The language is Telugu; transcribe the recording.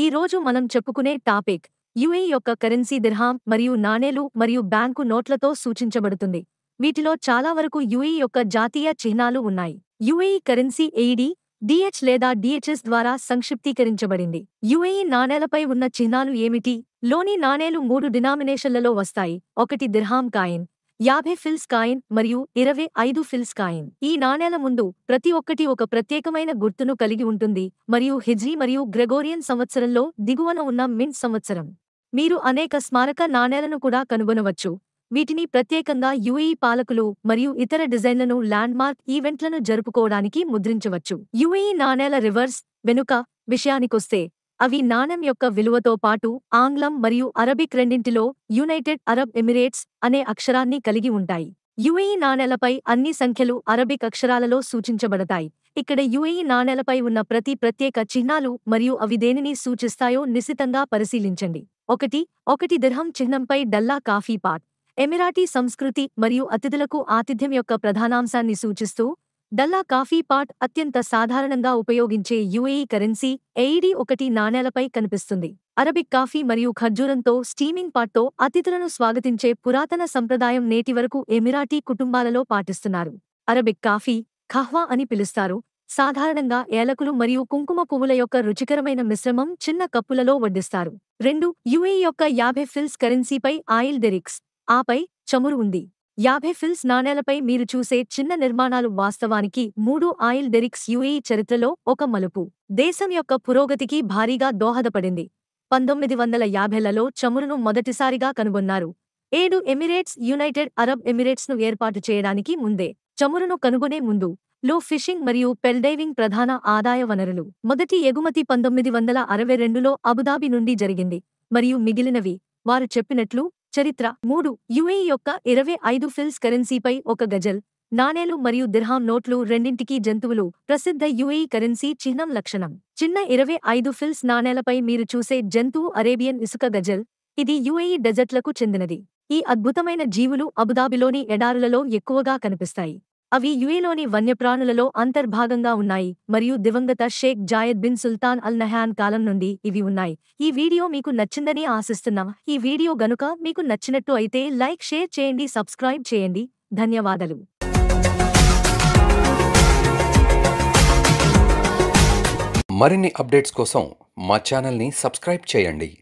ఈ రోజు మనం చెప్పుకునే టాపిక్ యుఏ యొక్క కరెన్సీ దిర్హాం మరియు నాణేలు మరియు బ్యాంకు నోట్లతో సూచించబడుతుంది వీటిలో చాలా వరకు యుఏ యొక్క జాతీయ చిహ్నాలు ఉన్నాయి యుఏఈ కరెన్సీ ఎయిడి డిహెచ్ లేదా డిహెచ్ఎస్ ద్వారా సంక్షిప్తీకరించబడింది యుఏఈ నాణేలపై ఉన్న చిహ్నాలు ఏమిటి లోని నాణేలు మూడు డినామినేషన్లలో వస్తాయి ఒకటి దిర్హాం కాయిన్ యాభై ఫిల్స్ కాయిన్ మరియు ఇరవై ఐదు ఫిల్స్ కాయిన్ ఈ నాణేల ముందు ప్రతి ఒక్కటి ఒక ప్రత్యేకమైన గుర్తును కలిగి ఉంటుంది మరియు హిజ్రీ మరియు గ్రెగోరియన్ సంవత్సరంలో దిగువన ఉన్న మింట్ సంవత్సరం మీరు అనేక స్మారక నాణేలను కూడా కనుగొనవచ్చు వీటిని ప్రత్యేకంగా యుఈ పాలకులు మరియు ఇతర డిజైన్లను ల్యాండ్మార్క్ ఈవెంట్లను జరుపుకోవడానికి ముద్రించవచ్చు యుఈ నాణేల రివర్స్ వెనుక విషయానికొస్తే అవి నాణెం యొక్క విలువతో పాటు ఆంగ్లం మరియు అరబిక్ రెండింటిలో యునైటెడ్ అరబ్ ఎమిరేట్స్ అనే అక్షరాన్ని కలిగి ఉంటాయి యుఏఈ నాణేలపై అన్ని సంఖ్యలు అరబిక్ అక్షరాలలో సూచించబడతాయి ఇక్కడ యుఏఈ నాణేలపై ఉన్న ప్రతి ప్రత్యేక చిహ్నాలు మరియు అవి దేనిని సూచిస్తాయో నిశితంగా పరిశీలించండి ఒకటి ఒకటి దిర్హం చిహ్నంపై డల్లా కాఫీ పాట్ ఎమిరాటీ సంస్కృతి మరియు అతిథులకు ఆతిథ్యం యొక్క ప్రధానాంశాన్ని సూచిస్తూ డల్లా కాఫీ పాట్ అత్యంత సాధారణంగా ఉపయోగించే యుఏఈ కరెన్సీ ఎయిడి ఒకటి నాణేలపై కనిపిస్తుంది అరబిక్ కాఫీ మరియు ఖర్జూరంతో స్టీమింగ్ పాట్తో అతిథులను స్వాగతించే పురాతన సంప్రదాయం నేటి వరకు ఎమిరాటీ కుటుంబాలలో పాటిస్తున్నారు అరబిక్ కాఫీ ఖహ్వా అని పిలుస్తారు సాధారణంగా ఏలకులు మరియు కుంకుమ పువ్వుల యొక్క రుచికరమైన మిశ్రమం చిన్న కప్పులలో వడ్డిస్తారు రెండు యుఏ యొక్క యాభై ఫిల్స్ కరెన్సీపై ఆయిల్ డెరిక్స్ ఆపై చమురు ఉంది యాభై ఫిల్స్ నాణేలపై మీరు చూసే చిన్న నిర్మాణాలు వాస్తవానికి మూడు ఆయిల్ డెరిక్స్ యుఏఈ చరిత్రలో ఒక మలుపు దేశం యొక్క పురోగతికి భారీగా దోహదపడింది పంతొమ్మిది వందల యాభైలలో చమురును మొదటిసారిగా కనుగొన్నారు ఏడు ఎమిరేట్స్ యునైటెడ్ అరబ్ ఎమిరేట్స్ను ఏర్పాటు చేయడానికి ముందే చమురును కనుగొనే ముందు లో ఫిషింగ్ మరియు పెల్డైవింగ్ ప్రధాన ఆదాయ వనరులు మొదటి ఎగుమతి పంతొమ్మిది వందల అరవై రెండులో అబుదాబి నుండి జరిగింది మరియు మిగిలినవి వారు చెప్పినట్లు చరిత్ర మూడు యుఏఈ యొక్క ఇరవై ఐదు ఫిల్స్ కరెన్సీపై ఒక గజల్ నాణేలు మరియు దిర్హాం నోట్లు రెండింటికీ జంతువులు ప్రసిద్ధ యుఏఈ కరెన్సీ చిహ్నం లక్షణం చిన్న ఇరవై ఐదు ఫిల్స్ నాణేలపై మీరు చూసే జంతువు అరేబియన్ ఇసుక గజల్ ఇది యుఏఈ డెజర్ట్లకు చెందినది ఈ అద్భుతమైన జీవులు అబుదాబిలోని ఎడారులలో ఎక్కువగా కనిపిస్తాయి అవి యుఏలోని వన్యప్రాణులలో అంతర్భాగంగా ఉన్నాయి మరియు దివంగత Sheikh Zayed bin Sultan Al Nahyan కాలం నుండి ఇవి ఉన్నాయి ఈ వీడియో మీకు నచ్చిందని ఆశిస్తున్నాం ఈ వీడియో గనుక మీకు నచ్చినట్టు అయితే లైక్ షేర్ చేయండి సబ్స్క్రైబ్ చేయండి ధన్యవాదాలు మరిన్ని అప్డేట్స్ కోసం మా ఛానల్ని సబ్స్క్రైబ్ చేయండి